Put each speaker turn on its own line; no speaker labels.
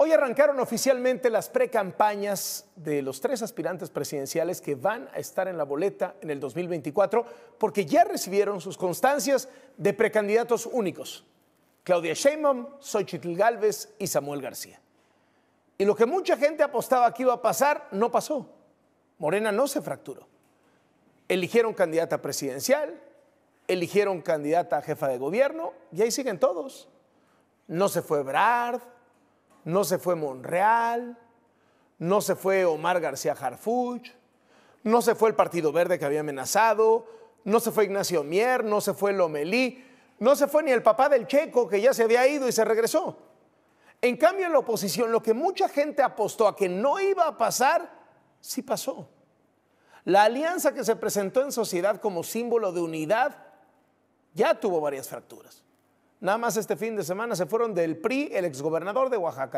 Hoy arrancaron oficialmente las precampañas de los tres aspirantes presidenciales que van a estar en la boleta en el 2024 porque ya recibieron sus constancias de precandidatos únicos. Claudia Sheinbaum, Xochitl Galvez y Samuel García. Y lo que mucha gente apostaba que iba a pasar, no pasó. Morena no se fracturó. Eligieron candidata presidencial, eligieron candidata jefa de gobierno y ahí siguen todos. No se fue Brad no se fue Monreal, no se fue Omar García Harfuch, no se fue el Partido Verde que había amenazado, no se fue Ignacio Mier, no se fue Lomelí, no se fue ni el papá del Checo que ya se había ido y se regresó. En cambio, en la oposición, lo que mucha gente apostó a que no iba a pasar, sí pasó. La alianza que se presentó en sociedad como símbolo de unidad ya tuvo varias fracturas. Nada más este fin de semana se fueron del PRI el exgobernador de Oaxaca.